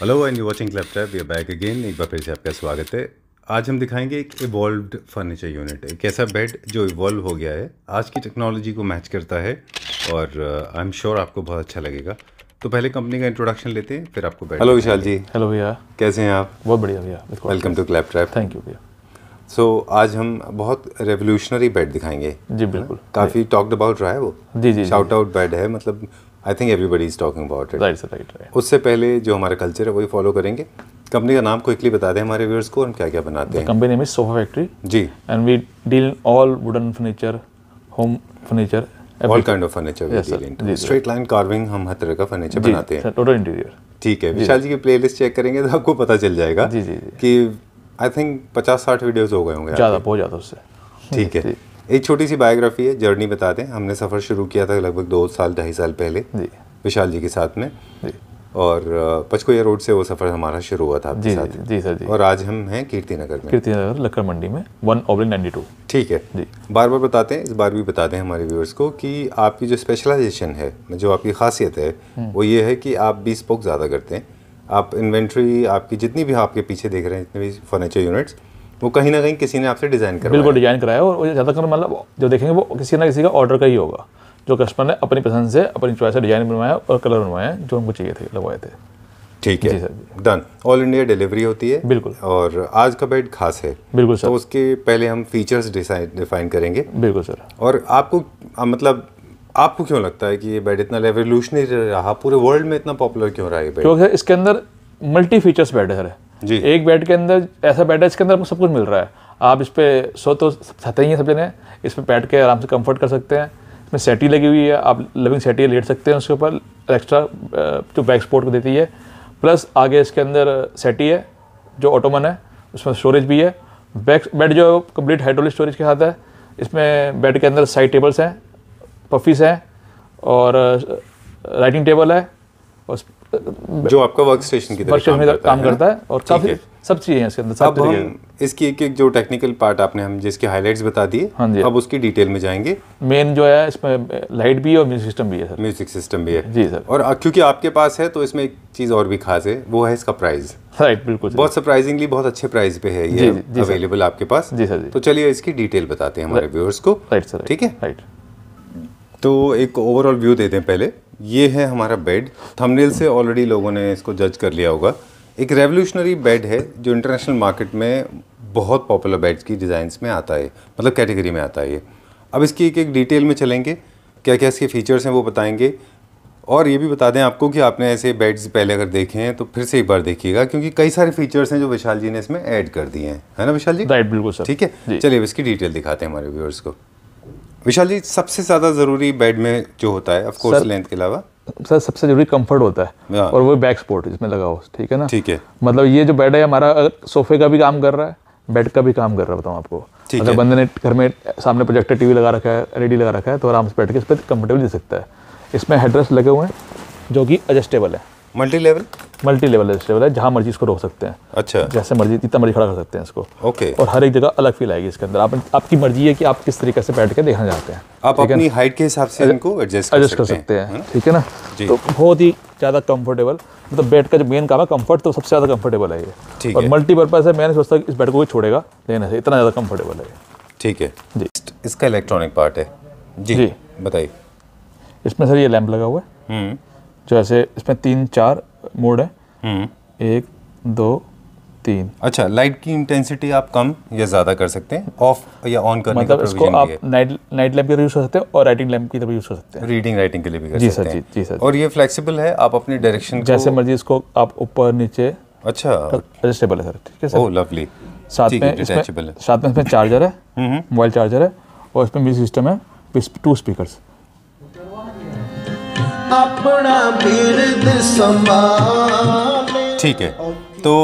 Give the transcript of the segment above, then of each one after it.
Hello and you watching club trap you back again एक बार फिर से आपका स्वागत है आज हम दिखाएंगे एक इवॉल्व्ड फर्नीचर यूनिट एक ऐसा बेड जो इवॉल्व हो गया है आज की टेक्नोलॉजी को मैच करता है और आई एम श्योर आपको बहुत अच्छा लगेगा तो पहले कंपनी का इंट्रोडक्शन लेते हैं फिर आपको हेलो विशाल जी हेलो भैया कैसे हैं आप बहुत बढ़िया भैया welcome to clap trap thank you भैया सो so, आज हम बहुत रेवोल्यूशनरी बेड दिखाएंगे जी बिल्कुल काफ़ी टॉक्ड अबाउट रहा है वो जी जी शाउट आउट बेड है मतलब I think everybody is talking about it right right उससे पहले जो हमारा कल्चर है वही फॉलो करेंगे कंपनी का नाम क्विकली बता दें हमारे व्यूअर्स को हम क्या क्या बनाते हैं company name is sofa factory जी and we deal all wooden furniture home furniture all kind of furniture straight line carving हम हर तरह का फर्नीचर बनाते हैं टोटल इंटीरियर ठीक है विशाल जी की प्लेलिस्ट चेक करेंगे तो आपको पता चल जाएगा जी जी कि आई थिंक पचास साठ वीडियोज हो गए होंगे ज़्यादा बहुत ज़्यादा उससे ठीक है एक छोटी सी बायोग्राफी है जर्नी बता दें हमने सफ़र शुरू किया था लगभग दो साल ढाई साल पहले विशाल जी के साथ में और पचकोया रोड से वो सफ़र हमारा शुरू हुआ था आपके जी, साथ जी, जी सर जी और आज हम हैं कीर्ति नगर में कीर्ति नगर लक्कर मंडी में वन ओब्लिन नाइन्टी टू ठीक है जी बार बार बताते हैं इस बार भी बताते हैं हमारे व्यूअर्स को कि आपकी जो स्पेशलाइजेशन है जो आपकी खासियत है हम्म। वो ये है कि आप बीस पोक ज़्यादा करते हैं आप इन्वेंट्री आपकी जितनी भी आपके पीछे देख रहे हैं जितने भी फर्नीचर यूनिट्स वो कहीं ना कहीं किसी ने आपसे डिज़ाइन कर बिल्कुल डिज़ाइन कराया और ज़्यादातर मतलब जो देखेंगे वो किसी ना किसी का ऑर्डर का ही होगा जो कस्टमर ने अपनी पसंद से अपनी चॉइस से डिज़ाइन बनवाया और कलर बनवाया जो उनको चाहिए थे लगवाए थे ठीक है डन ऑल इंडिया डिलीवरी होती है बिल्कुल और आज का बेड खास है बिल्कुल तो सर तो उसके पहले हम फीचर्स डिफाइन करेंगे बिल्कुल सर और आपको मतलब आपको क्यों लगता है कि ये बेड इतना रेवोल्यूशनरी रहा पूरे वर्ल्ड में इतना पॉपुलर क्यों रहा है बेड क्योंकि इसके अंदर मल्टी फीचर्स बेड है जी एक बेड के अंदर ऐसा बेड है इसके अंदर आपको सब कुछ मिल रहा है आप इस पर सो तो सते ही हैं सब जने इस पर बैठ के आराम से कंफर्ट कर सकते हैं इसमें सेटी लगी हुई है आप लिविंग सेटी लेट सकते हैं उसके ऊपर एक्स्ट्रा जो बैक सपोर्ट को देती है प्लस आगे इसके अंदर सेटी है जो ऑटोमन है उसमें स्टोरेज भी है बैक बेड जो है कम्प्लीट हाइड्रोलिक स्टोरेज के साथ है इसमें बेड के अंदर साइड टेबल्स हैं पफीस हैं और राइटिंग टेबल है और जो आपका वर्क स्टेशन की तरह काम, करता, काम है, करता है और काफी सब चीजें हैं इसके अंदर अब हम इसकी एक एक जो टेक्निकल पार्ट आपने हम जिसके हाइलाइट्स बता दिए हाँ अब उसकी डिटेल में जाएंगे मेन जो है इसमें लाइट भी है और म्यूजिक सिस्टम भी है सर म्यूजिक सिस्टम भी है जी सर और क्योंकि आपके पास है तो इसमें एक चीज़ और भी खास है वो है इसका प्राइस राइट बिल्कुल बहुत सरप्राइजिंगली बहुत अच्छे प्राइस पे है ये अवेलेबल आपके पास जी सर तो चलिए इसकी डिटेल बताते हैं हमारे व्यूअर्स को राइट सर ठीक है राइट तो एक ओवरऑल व्यू दे दें पहले ये है हमारा बेड थंबनेल से ऑलरेडी लोगों ने इसको जज कर लिया होगा एक रेवोल्यूशनरी बेड है जो इंटरनेशनल मार्केट में बहुत पॉपुलर बेड्स की डिज़ाइंस में आता है मतलब कैटेगरी में आता है ये अब इसकी एक एक डिटेल में चलेंगे क्या क्या इसके फीचर्स हैं वो बताएंगे और ये भी बता दें आपको कि आपने ऐसे बेड्स पहले अगर देखे हैं तो फिर से एक बार देखिएगा क्योंकि कई सारे फीचर्स हैं जो विशाल जी ने इसमें ऐड कर दिए हैं है ना विशाल जी राइट बिल्कुल सर ठीक है चलिए इसकी डिटेल दिखाते हैं हमारे व्यूअर्स को विशाल जी सबसे ज़्यादा ज़रूरी बेड में जो होता है कोर्स लेंथ के अलावा सर सबसे जरूरी कंफर्ट होता है हाँ। और वो बैक सपोर्ट इसमें लगा हो ठीक है ना ठीक है मतलब ये जो बेड है हमारा सोफे का भी काम कर रहा है बेड का भी काम कर रहा बताऊँ आपको अगर मतलब बंदे ने घर में सामने प्रोजेक्टर टीवी लगा रखा है एलईडी लगा रखा है तो आराम से बैठ के इस पर कंफर्टेबल दे सकता है इसमें हेडरेस्ट लगे हुए हैं जो कि एडजस्टेबल है मल्टी लेवल मल्टी लेवल रजिस्ट्रेबल है जहाँ मर्जी इसको रोक सकते हैं अच्छा जैसे मर्जी जितना मर्जी खड़ा कर सकते हैं इसको ओके और हर एक जगह अलग फील आएगी इसके अंदर आप आपकी मर्जी है कि आप किस तरीके से बैठ के देखना चाहते हैं आप अपनी हाइट के हिसाब से इनको एडजस्ट कर सकते हैं हम्म। ठीक है ना तो बहुत ही ज़्यादा कंफर्टेबल मतलब बेड का जो मेन काम है कंफर्ट तो सबसे ज़्यादा कंफर्टेबल है ये और मल्टीपर्पज़ है मैंने सोचता इस बेड को भी छोड़ेगा लेने से इतना ज़्यादा कंफर्टेबल है ठीक है जी इसका इलेक्ट्रॉनिक पार्ट है जी बताइए इसमें सर ये लैम्प लगा हुआ है हम्म। जैसे इसमें तीन चार मोड है हम्म। एक दो तीन अच्छा लाइट की इंटेंसिटी आप कम या ज़्यादा कर सकते हैं ऑफ या ऑन करने मतलब इसको आप नाइट नाइट लैम्प के यूज़ कर सकते हैं और राइटिंग लैम्प की यूज़ कर सकते हैं रीडिंग राइटिंग के लिए भी कर जी सकते सर, हैं जी सर और ये फ्लेक्सिबल है आप अपने डायरेक्शन जैसे मर्जी इसको आप ऊपर नीचे अच्छा एडजस्टेबल है सर ठीक है सर लवली oh, साथ में इसमें साथ में इसमें चार्जर है मोबाइल हम्म। चार्जर है और इसमें म्यूजिक सिस्टम है टू स्पीकर्स अपना बिरद संभाले ठीक है तो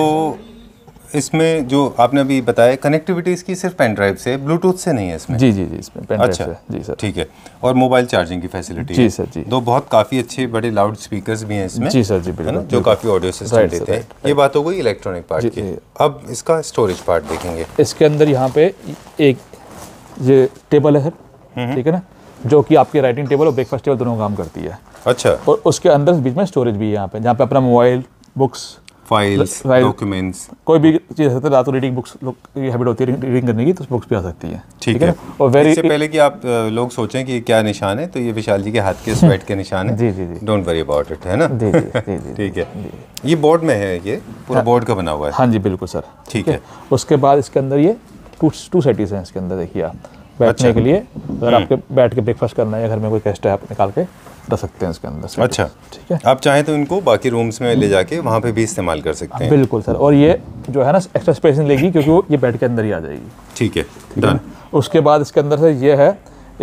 इसमें जो आपने अभी बताया कनेक्टिविटी इसकी सिर्फ पेन ड्राइव से ब्लूटूथ से नहीं है इसमें जी जी जी इसमें पेन अच्छा जी सर ठीक है और मोबाइल चार्जिंग की फैसिलिटी जी सर जी दो बहुत काफ़ी अच्छे बड़े लाउड स्पीकर्स भी हैं इसमें जी सर जी बिल्कुल जो काफ़ी ऑडियो सिस्टम देते हैं ये बात हो गई इलेक्ट्रॉनिक पार्ट की अब इसका स्टोरेज पार्ट देखेंगे इसके अंदर यहाँ पे एक ये टेबल है सर हम्म, हम्म। ठीक है ना जो कि आपके राइटिंग टेबल और ब्रेकफास्ट टेबल दोनों काम करती है अच्छा और उसके अंदर बीच में स्टोरेज भी है यहाँ पे जहाँ पे अपना मोबाइल बुक्स फाइल्स डॉक्यूमेंट्स कोई भी चीज़ है रात को रीडिंग बुक्स लोग की हैबिट होती है रीडिंग करने की तो बुक्स भी आ सकती है ठीक है और वेरी इससे पहले कि आप लोग सोचें कि क्या निशान है तो ये विशाल जी के हाथ के स्वेट के निशान है जी जी जी डोंट वरी अबाउट इट है ना जी जी जी ठीक है ये बोर्ड में है ये पूरा बोर्ड हाँ। का बना हुआ है हाँ जी बिल्कुल सर ठीक है उसके बाद इसके अंदर ये टू टू सेटिस हैं इसके अंदर देखिए आप बैठने अच्छा। के लिए अगर हम्म। आपके बैठ के ब्रेकफास्ट करना है या घर में कोई गेस्ट है आप निकाल के रख सकते हैं इसके अंदर अच्छा ठीक है आप चाहें तो इनको बाकी रूम्स में ले जाके वहाँ पे भी इस्तेमाल कर सकते हैं बिल्कुल सर और ये जो है ना एक्स्ट्रा स्पेस लेगी क्योंकि वो ये बेड के अंदर ही आ जाएगी ठीक है डन उसके बाद इसके अंदर से ये है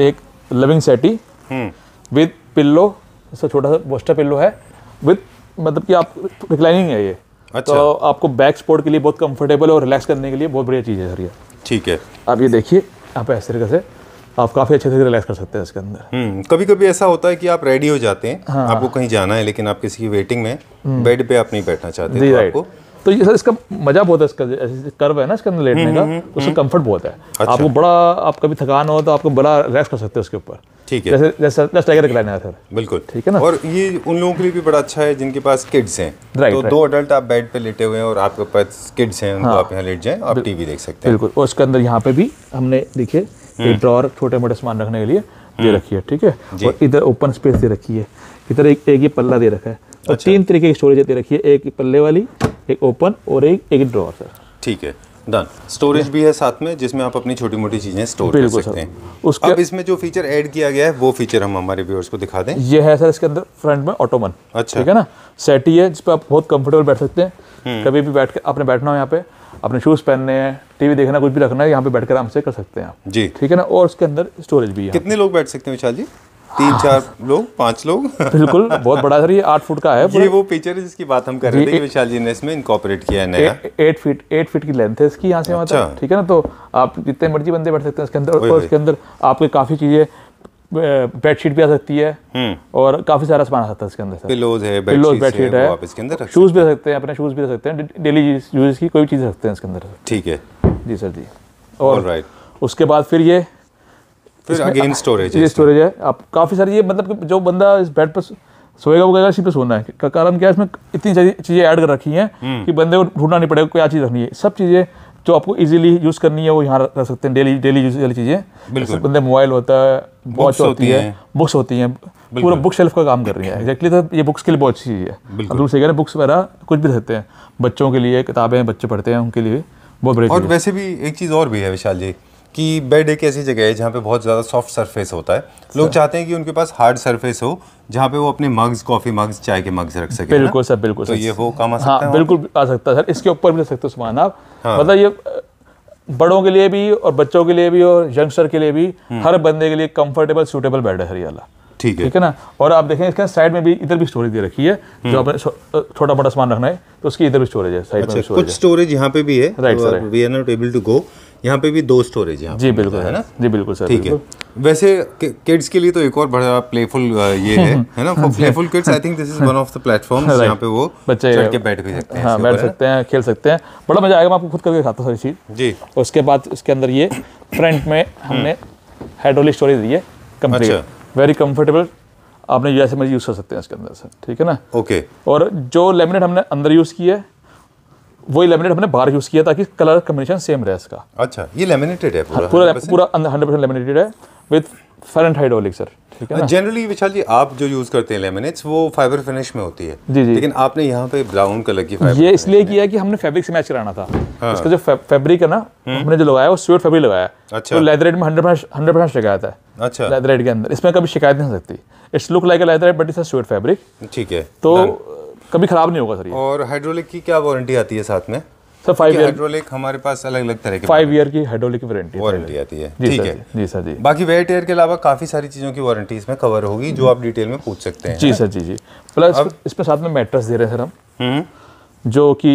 एक लिविंग सेटी विद पिल्लो इसका छोटा सा बोस्टर पिल्लो है विद मतलब कि आप रिक्लाइनिंग है ये अच्छा। तो आपको बैक स्पोर्ट के लिए बहुत कंफर्टेबल और रिलैक्स करने के लिए बहुत बढ़िया चीज़ है सर ये ठीक है आप ये देखिए आप इस तरीके से आप काफ़ी अच्छे से रिलैक्स कर सकते हैं इसके अंदर हम्म, कभी कभी ऐसा होता है कि आप रेडी हो जाते हैं हाँ। आपको कहीं जाना है लेकिन आप किसी की वेटिंग में बेड हम्म। पे आप नहीं बैठना चाहते तो आपको तो ये सर इसका मजा बहुत है इसका कर्व है ना इसके अंदर लेटने हम्म, का तो उसका कंफर्ट बहुत है अच्छा। आपको बड़ा आप कभी थकान हो तो आपको बड़ा रिलैक्स कर सकते हैं उसके ऊपर ठीक है जैसे जैसे दस टाइगर का है सर बिल्कुल ठीक है ना और ये उन लोगों के लिए भी बड़ा अच्छा है जिनके पास किड्स हैं right, तो दो अडल्ट आप बेड पे लेटे हुए हैं और आपके पास किड्स हैं उनको हाँ। आप यहाँ लेट जाए आप टीवी देख सकते हैं बिल्कुल और उसके अंदर यहाँ पे भी हमने देखिए एक ड्रॉर हम्म। छोटे मोटे सामान रखने के लिए दे हम्म। रखी है ठीक है और इधर ओपन स्पेस दे रखी है इधर एक एक ही पल्ला दे रखा है और अच्छा। तीन तरीके की स्टोरेज दे रखी है एक पल्ले वाली एक ओपन और एक एक ड्रॉर सर ठीक है डन स्टोरेज भी है साथ में जिसमें आप अपनी छोटी मोटी चीज़ें स्टोर कर सकते हैं उसके अब इसमें जो फीचर ऐड किया गया है वो फीचर हम हमारे व्यूअर्स को दिखा दें ये है सर इसके अंदर फ्रंट में ऑटोमन अच्छा ठीक है ना सेट ही है जिस पर आप बहुत कंफर्टेबल बैठ सकते हैं हम्म। कभी भी बैठ कर आपने बैठना हो यहाँ पे अपने शूज़ पहनने हैं टीवी देखना कुछ भी रखना है यहाँ पे बैठ कर आराम से कर सकते हैं आप जी ठीक है ना और उसके अंदर स्टोरेज भी है कितने लोग बैठ सकते हैं विशाल जी तीन चार लोग पांच लोग बिल्कुल बहुत बड़ा सर ये आठ फुट का है ये वो पिक्चर है जिसकी बात हम कर रहे थे विशाल जी ने इसमें इनकॉपरेट किया है नया एट फीट एट फीट की लेंथ है इसकी यहाँ से वहाँ तक अच्छा। ठीक है ना तो आप जितने मर्जी बंदे बैठ सकते हैं इसके अंदर और इसके अंदर आपके काफ़ी चीज़ें बेडशीट भी आ सकती है हम्म। और काफी सारा सामान आ सकता है इसके अंदर पिलोज है पिलोज बेडशीट है, शूज भी सकते हैं अपने शूज भी सकते हैं डेली यूज की कोई चीज़ रखते हैं इसके अंदर ठीक है जी सर जी और उसके बाद फिर ये फिर अगेन स्टोरेज ये स्टोरेज है आप काफ़ी सारी ये मतलब कि जो बंदा इस बेड पर सोएगा वो कहेगा इसी पे सोना है कारण क्या है इसमें इतनी सारी चीज़ें ऐड कर रखी हैं हम्म। कि बंदे को ढूंढना नहीं पड़ेगा क्या चीज़ रखनी है सब चीज़ें जो आपको इजीली यूज़ करनी है वो यहाँ रख सकते हैं डेली डेली यूज वाली चीज़ें बंदे मोबाइल होता है वॉच होती है बुक्स होती हैं पूरा बुक शेल्फ का काम कर रही है एक्जैक्टली तो ये बुक्स के लिए बहुत अच्छी चीज़ है अब दूसरे कहना बुक्स वगैरह कुछ भी रहते हैं बच्चों के लिए किताबें बच्चे पढ़ते हैं उनके लिए बहुत बड़ी और वैसे भी एक चीज़ और भी है विशाल जी कि बेड एक ऐसी जगह है जहाँ पे बहुत ज़्यादा सॉफ्ट सरफेस होता है लोग चाहते हैं कि उनके पास हार्ड सरफेस हो जहाँ पे वो अपने मग्स कॉफ़ी मग्स चाय के मग्स रख सके बिल्कुल सर बिल्कुल तो सर। ये वो काम आ हाँ, सकता हाँ, है बिल्कुल आ सकता है सर इसके ऊपर भी रख सकते हो सामान आप हाँ। मतलब ये बड़ों के लिए भी और बच्चों के लिए भी और यंगस्टर के लिए भी हम्म। हर बंदे के लिए कंफर्टेबल सूटेबल बेड है हरियाला ठीक है ठीक है ना और आप देखें इसके साइड में भी इधर भी स्टोरेज दे रखी है जो हम्म। आपने छोटा बड़ा सामान रखना है तो उसकी इधर भी स्टोरेज है साइड अच्छा, में कुछ स्टोरेज यहाँ पे भी है right sir we are not able to go यहाँ पे भी दो स्टोरेज यहाँ जी बिल्कुल है ना जी बिल्कुल सर ठीक है वैसे किड्स के लिए तो एक और बड़ा प्लेफुल ये है है ना playful kids I think this is one of the platforms यहाँ पे वो बच्चे चढ़ के बैठ भी सकते हैं हाँ बैठ सकते हैं खेल सकते हैं बड़ा मजा आएगा मैं आपको खुद करके खाता सारी चीज़ जी उसके बाद उसके अंदर ये फ्रंट में हमने हाइड्रोलिक हम्म। स्टोरेज दी है कंप्लीट वेरी कंफर्टेबल आपने जैसे मर्जी यूज़ कर सकते हैं इसके अंदर से ठीक है ना ओके और जो लेमिनेट हमने अंदर यूज़ किया है वही लेमिनेट हमने बाहर यूज़ किया ताकि कलर कम्बिनेशन सेम रहे इसका अच्छा ये लेमिनेटेड है हाँ, पूरा पूरा हंड्रेड परसेंट लेमिनेटेड है विद फेरनहाइड ओलिक सर ठीक है जनरली विशाल जी आप जो यूज़ करते हैं लेमिनेट्स वो फाइबर फिनिश में होती है जी जी लेकिन आपने यहाँ पे ब्राउन कलर की ये इसलिए किया कि हमने फैब्रिक से मैच कराना था हाँ। इसका जो फैब्रिक है ना हम्म। हमने जो लगाया वो स्वेट फैब्रिक लगाया अच्छा तो लेदरेट में हंड्रेड हंड्रेड परसेंट शिकायत है अच्छा लेदरेट के अंदर इसमें कभी शिकायत नहीं हो सकती it's look like leather but it's a sweat fabric ठीक है तो कभी ख़राब नहीं होगा सर ये और हाइड्रोलिक की क्या वारंटी आती है साथ में सर फाइव ईयर हाइड्रोलिक हमारे पास अलग अलग तरह के फाइव ईयर की हाइड्रोलिक वारंटी वारंटी आती है ठीक है जी सर जी बाकी वेट एयर के अलावा काफ़ी सारी चीज़ों की वारंटी इसमें कवर होगी जो आप डिटेल में पूछ सकते हैं जी सर जी जी प्लस इसमें साथ में मैट्रेस दे रहे हैं सर हम हम्म। जो कि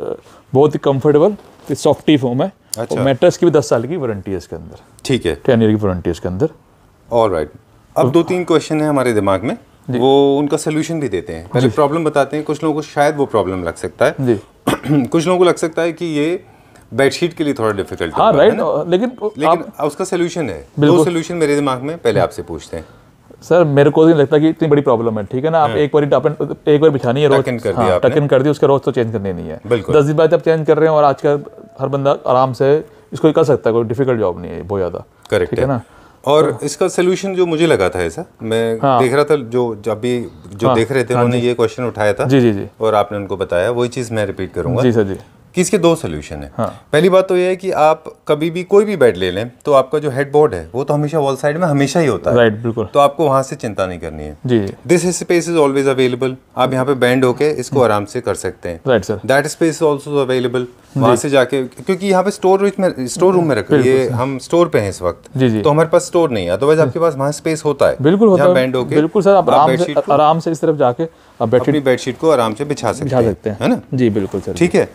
बहुत ही कम्फर्टेबल सॉफ्टी फॉर्म है अच्छा। मैट्रेस की भी दस साल की वारंटी है इसके अंदर ठीक है टेन ईयर की वारंटी है इसके अंदर ऑल राइट right. अब दो तीन क्वेश्चन है हमारे दिमाग में वो उनका सोल्यूशन भी देते हैं पहले प्रॉब्लम बताते हैं कुछ लोगों को शायद वो प्रॉब्लम लग सकता है कुछ लोगों को लग सकता है कि ये बेडशीट के लिए थोड़ा डिफिकल्ट हाँ राइट लेकिन लेकिन आप, उसका सोल्यूशन है दो सोल्यूशन मेरे दिमाग में पहले आपसे पूछते हैं सर मेरे को तो नहीं लगता कि इतनी बड़ी प्रॉब्लम है ठीक है ना आप हाँ। एक बार एक बार बिछानी है रोज टकन कर दिया हाँ, कर दी उसके रोज तो चेंज करने नहीं है दस दिन बाद आप चेंज कर रहे हैं और आजकल हर बंदा आराम से इसको कर सकता है कोई डिफिकल्ट जॉब नहीं है बहुत ज़्यादा करेक्ट ठीक है ना और तो- इसका सोल्यूशन जो मुझे लगा था ऐसा मैं हाँ। देख रहा था जो जब भी जो हाँ। देख रहे थे हाँ उन्होंने ये क्वेश्चन उठाया था जी जी जी और आपने उनको बताया वही चीज़ मैं रिपीट करूंगा जी सर जी कि इसके दो सोल्यूशन है हाँ। पहली बात तो ये है कि आप कभी भी कोई भी बेड ले लें तो आपका जो हेड बोर्ड है वो तो हमेशा वॉल साइड में हमेशा ही होता है राइट बिल्कुल तो आपको वहां से चिंता नहीं करनी है this space is always available आप यहाँ पे बैंड होके इसको हम्म। आराम से कर सकते हैं right sir that space is also available वहां से जाके क्योंकि यहाँ पे स्टोर में स्टोर रूम में रख हम स्टोर पे हैं इस वक्त जी जी तो हमारे पास स्टोर नहीं है अदरवाइज आपके पास वहाँ स्पेस होता है बिल्कुल होता है बैंड होके बिल्कुल सर आप आराम से इस तरफ जाके आप बेडशीट बेडशीट को आराम से बिछा सकते, बिछा सकते हैं है ना जी बिल्कुल सर ठीक है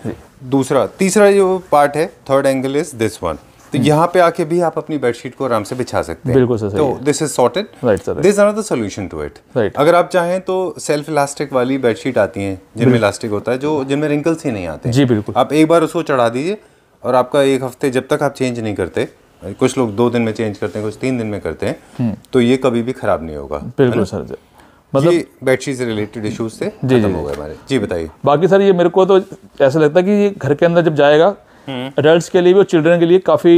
दूसरा तीसरा जो पार्ट है third angle is this one तो हम्म। यहाँ पे आके भी आप अपनी बेडशीट को आराम से बिछा सकते हैं बिल्कुल सर तो this is sorted this are the solution to it right अगर आप चाहें तो सेल्फ इलास्टिक वाली बेडशीट आती है जिनमें इलास्टिक होता है जो जिनमें रिंकल्स ही नहीं आते जी बिल्कुल आप एक बार उसको चढ़ा दीजिए और आपका एक हफ्ते जब तक आप चेंज नहीं करते कुछ लोग दो दिन में चेंज करते हैं कुछ तीन दिन में करते हैं हम्म। तो ये कभी भी खराब नहीं होगा बिल्कुल सर मतलब बेडशीट से रिलेटेड इश्यूज से जी जी हो गए हमारे जी बताइए बाकी सर ये मेरे को तो ऐसा लगता है कि ये घर के अंदर जब जाएगा अडल्ट हम्म। के लिए भी और चिल्ड्रन के लिए काफ़ी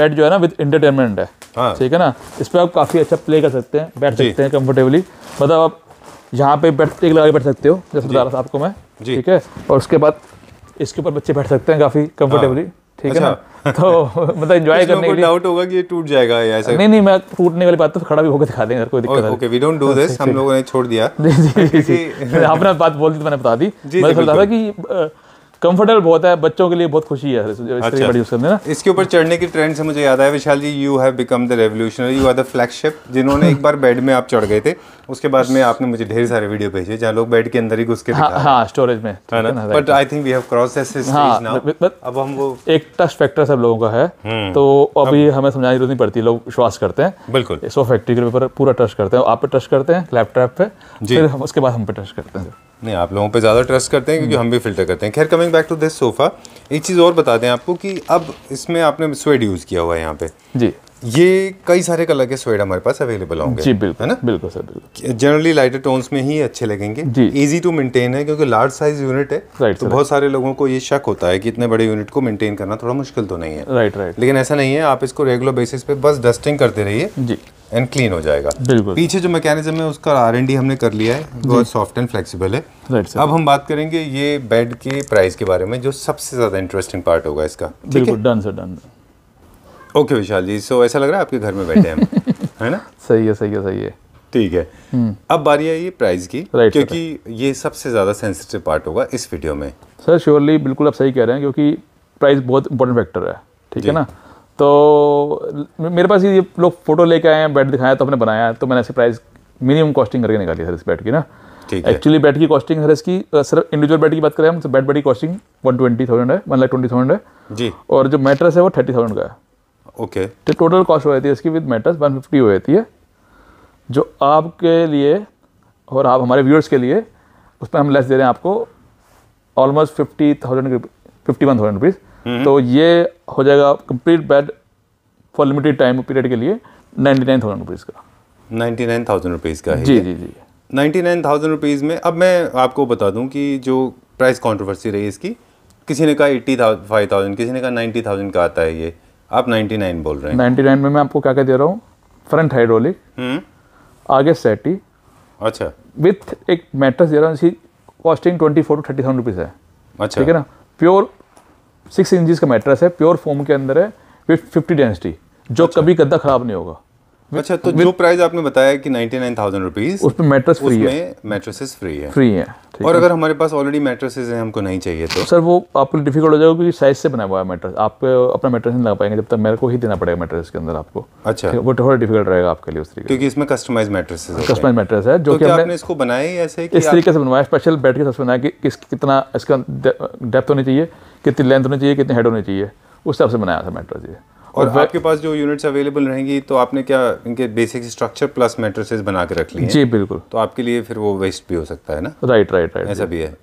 बेड जो है ना विद इंटरटेनमेंट है हाँ। ठीक है ना इस पर आप काफ़ी अच्छा प्ले कर सकते हैं बैठ सकते हैं कंफर्टेबली मतलब आप यहाँ पे बैठ एक लगा बैठ सकते हो जैसे बता रहा था आपको मैं ठीक है और उसके बाद इसके ऊपर बच्चे बैठ सकते हैं काफ़ी कंफर्टेबली ठीक अच्छा। है ना अच्छा। तो मतलब एंजॉय करने के लिए डाउट होगा कि ये टूट जाएगा या ऐसा नहीं नहीं मैं टूटने वाली बात तो खड़ा भी होकर दिखा देंगे अगर कोई दिक्कत है okay we don't do this हम लोगों ने छोड़ दिया जी जी आपने बात बोल दी तो मैंने बता दी मैं सोच रहा था कि कंफर्टेबल बहुत है बच्चों के लिए बहुत खुशी है अच्छा। यूज करने ना इसके ऊपर चढ़ने की ट्रेंड से मुझे याद आया Vishal ji you have become the revolutionary you are the flagship जिन्होंने एक बार बेड में आप चढ़ गए थे उसके बाद में आपने मुझे ढेर सारे वीडियो भेजे जहाँ लोग बेड के अंदर ही घुस के हाँ, स्टोरेज हाँ, में but I think we have cross अब हम वो एक टच फैक्टर सब लोगों का है हम्म। तो अभी हमें समझाने की जरूरत नहीं पड़ती लोग विश्वास करते हैं बिल्कुल सो फैक्ट्री के ऊपर पूरा टच करते हैं आप पे टच करते हैं लैपटॉप पे फिर हम उसके बाद हम पे टच करते हैं नहीं आप लोगों पे ज़्यादा ट्रस्ट करते हैं क्योंकि हम भी फिल्टर करते हैं खैर coming back to this sofa एक चीज़ और बता दें आपको कि अब इसमें आपने स्वेड यूज़ किया हुआ है यहाँ पे जी ये कई सारे कलर के स्वेड हमारे पास अवेलेबल होंगे जी बिल्कुल है ना बिल्कुल सर बिल्कुल जनरली लाइटर टोन्स में ही अच्छे लगेंगे जी इजी टू मेंटेन है क्योंकि लार्ज साइज यूनिट है राइट तो बहुत सारे लोगों को ये शक होता है कि इतने बड़े यूनिट को मेंटेन करना थोड़ा मुश्किल तो नहीं है राइट राइट लेकिन ऐसा नहीं है आप इसको रेगुलर बेसिस पे बस डस्टिंग करते रहिए जी एंड क्लीन हो जाएगा बिल्कुल पीछे जो मैकेनिज्म है उसका आर एंड डी हमने कर लिया है बहुत सॉफ्ट एंड फ्लेक्सीबल है सर अब हम बात करेंगे ये बेड के प्राइस के बारे में जो सबसे ज़्यादा इंटरेस्टिंग पार्ट होगा इसका बिल्कुल done sir done okay Vishal ji so ऐसा लग रहा है आपके घर में बैठे हैं है ना सही है सही है सही है ठीक है हम्म। अब बारी आई प्राइस की right, क्योंकि ये सबसे ज़्यादा सेंसिटिव पार्ट होगा इस वीडियो में सर श्योरली बिल्कुल आप सही कह रहे हैं क्योंकि प्राइस बहुत इंपॉर्टेंट फैक्टर है ठीक है ना तो मेरे पास ये लोग फोटो लेके आए हैं बेड दिखाया तो हमने बनाया तो मैंने ऐसे प्राइस मिनिमम कॉस्टिंग करके निकाली सर इस बेड की ना एक्चुअली बेड की कॉस्टिंग सर इसकी सिर्फ इंडिविजुअल बेड की बात करें हम तो बेड बेड की कॉस्टिंग वन ट्वेंटी थाउजेंड है वन लाख ट्वेंटी थाउजेंड है जी और जो मैट्रेस है वो थर्टी थाउजेंड का है ओके तो टोटल कॉस्ट हो जाती है इसकी विद मेटर्स फिफ्टी हो जाती है जो आपके लिए और आप हमारे व्यूअर्स के लिए उस पर हम लेस दे रहे हैं आपको almost fifty thousand fifty one thousand rupees तो ये हो जाएगा complete bed for limited time period के लिए नाइन्टी नाइन थाउजेंड रुपीज़ का नाइन्टी नाइन थाउजेंड रुपीज़ का है जी जी जी नाइन्टी नाइन थाउजेंड रुपीज़ में अब मैं आपको बता दूं कि जो प्राइस कंट्रोवर्सी रही इसकी किसी ने कहा एट्टी फाइव थाउजेंड किसी ने कहा नाइन्टी थाउजेंड का आता है ये आप 99 बोल रहे हैं 99 में मैं आपको क्या क्या दे रहा हूँ फ्रंट हाइड्रोलिक हम्म। आगे सेटी अच्छा विथ एक मैट्रेस दे रहा हूँ costing twenty four to thirty thousand rupees है अच्छा ठीक है ना प्योर सिक्स इंचज का मैट्रेस है प्योर फोम के अंदर है विथ फिफ्टी डेंसिटी जो अच्छा। कभी गद्दा खराब नहीं होगा अच्छा तो जो प्राइस आपने बताया कि नाइन्टी नाइन थाउजेंड रुपीज उसमें मेट्रस फ्री उसमें है फ्री है फ्री है और अगर हमारे पास ऑलरेडी मेट्रेसेस हैं हमको नहीं चाहिए तो सर वो आपको डिफिकल्ट हो जाएगा क्योंकि साइज से बना हुआ है मेट्रेस आप अपना मेट्रेस नहीं लगा पाएंगे जब तक मेरे को ही देना पड़ेगा मेट्रेस के अंदर आपको अच्छा वो थोड़ा डिफिकल्ट रहेगा आपके लिए उस तरीके क्योंकि इसमें कस्टमाइज मेट्रेस है कस्टमाइज मैट्रेस है जो तो कि आपने इसको बनाया ऐसे इस तरीके से बनवाया स्पेशल बेड के साथ बनाया कि कितना इसका डेप्थ होनी चाहिए कितनी लेंथ होनी चाहिए कितनी हेड होनी चाहिए उस हिसाब से बनाया था मेट्रेस ये और, और आपके पास जो यूनिट्स अवेलेबल रहेंगी तो आपने क्या इनके बेसिक स्ट्रक्चर प्लस मेट्रिसेस बना के रख लिए जी बिल्कुल तो आपके लिए फिर वो वेस्ट भी हो सकता है ना राइट राइट राइट ऐसा भी है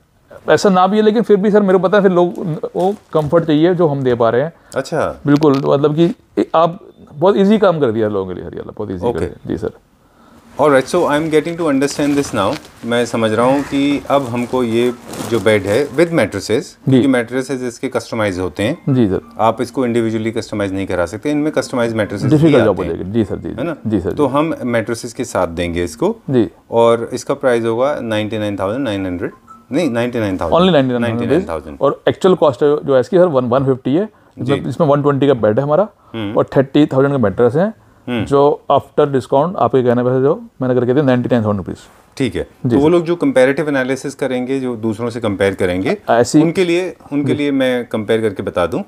ऐसा ना भी है लेकिन फिर भी सर मेरे को पता है फिर लोग वो कंफर्ट चाहिए जो हम दे पा रहे हैं अच्छा बिल्कुल मतलब कि आप बहुत इजी काम कर दिया लोगों के लिए हरियाला बहुत इजी कर दिया जी सर और right so I am getting to understand this now मैं समझ रहा हूँ कि अब हमको ये जो बेड है विद मैट्रेसेस क्योंकि मैट्रेसेस इसके कस्टमाइज होते हैं जी सर आप इसको इंडिविजुअली कस्टमाइज नहीं करा सकते इनमें कस्टमाइज मैट्रेसेस जी सर जी है ना जी सर तो हम मैट्रेसेस के साथ देंगे इसको जी और इसका प्राइस होगा ninety nine thousand nine hundred नहीं ninety nine thousand only ninety nine thousand और एक्चुअल कॉस्ट जो है इसकी सर वन वन फिफ्टी है इसमें वन का बेड है हमारा हम्म। और थर्टी थाउजेंड का मैट्रेस है हम्म। जो आफ्टर डिस्काउंट आपके कहने पर जो मैंने करके दिया नाइनटी नाइन थाउजेंड रुपीज़ ठीक है तो वो लोग जो कंपेरेटिव एनालिसिस करेंगे जो दूसरों से कंपेयर करेंगे ऐसी उनके लिए हम्म। उनके लिए मैं कंपेयर करके बता दूं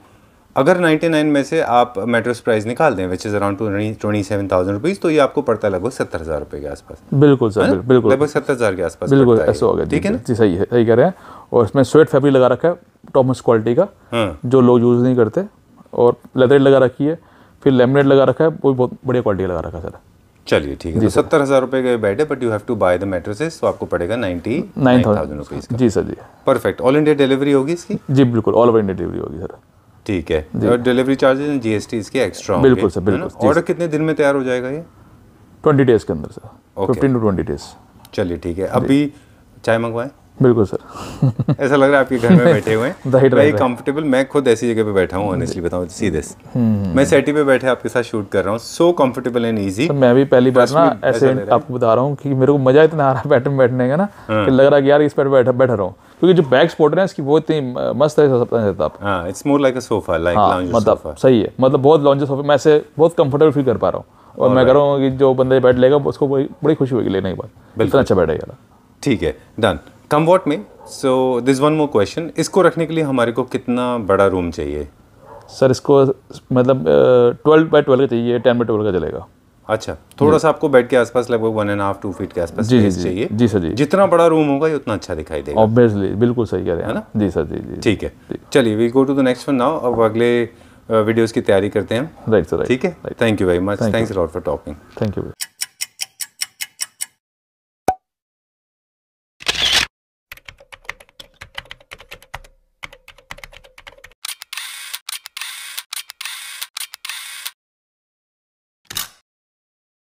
अगर 99 में से आप मेट्रोस प्राइस निकाल दें which is around twenty twenty seven thousand rupees तो ये आपको पड़ता है लगभग सत्तर हज़ार रुपये के आसपास बिल्कुल सर बिल्कुल, लगभग सत्तर हज़ार के आसपास बिल्कुल ऐसा हो गया ठीक है ना जी सही है सही कह रहे हैं और इसमें स्वेट फैब्रिक लगा रखा है टॉमस क्वालिटी का हाँ। जो लोग यूज़ नहीं करते और लेदर लगा रखी है फिर लेमिनेट लगा रखा है वो बहुत बढ़िया क्वालिटी लगा रखा है सर चलिए ठीक है तो सत्तर हज़ार रुपये का बेड है but you have to buy the mattresses तो आपको पड़ेगा नाइन्टी नाइन थाउजेंड रुपीज़ जी सर जी परफेक्ट ऑल इंडिया डिलीवरी होगी इसकी जी बिल्कुल ऑल ओवर इंडिया डिलीवरी होगी सर ठीक है और डिलीवरी चार्जेस जीएसटी इसके एक्स्ट्रा बिल्कुल सर बिल्कुल ऑर्डर कितने दिन में तैयार हो जाएगा ये ट्वेंटी डेज़ के अंदर sir fifteen to twenty days चलिए ठीक है अभी चाय मंगवाएं बिल्कुल सर ऐसा लग रहा है आपके घर में बैठे हुए हैं वेरी कंफर्टेबल तो मैं खुद ऐसी जगह पे बैठा हूँ ऑनेस्टली हम्म। बताऊँ तो सीधे हम्म। मैं सेटी पे बैठे आपके साथ शूट कर रहा हूँ सो कंफर्टेबल एंड ईजी मैं भी पहली बार ना ऐसे आपको बता रहा हूँ कि मेरे को मजा इतना आ रहा है बैठे में बैठने का ना हाँ। कि लग रहा है कि यार इस पर बैठा बैठा रहा हूँ क्योंकि जो बैक स्पोर्टर है इसकी वो इतनी मस्त है सब it's more like a sofa like lounge sofa सही है मतलब बहुत लॉन्ज सोफा मैं ऐसे बहुत कंफर्टेबल फील कर पा रहा हूँ और मैं कह रहा हूँ कि जो बंदे बैठ लेगा उसको बड़ी खुशी होगी लेने के बाद बिल्कुल अच्छा बैठेगा ठीक है डन कम वॉट में so this one more question इसको रखने के लिए हमारे को कितना बड़ा रूम चाहिए सर इसको मतलब ट्वेल्व बाई ट्वेल्व का चाहिए टेन बाई ट्वेल्व का चलेगा अच्छा थोड़ा सा आपको बेड के आसपास लगभग one and half two feet के आसपास जी जी चाहिए जी सर जी जितना बड़ा रूम होगा ये उतना अच्छा दिखाई देगा ऑब्वियसली बिल्कुल सही कह रहे हैं ना जी सर जी जी ठीक है चलिए we go to the next one now अब अगले वीडियोस की तैयारी करते हैं राइट सर ठीक है thank you very much thanks lot for talking thank you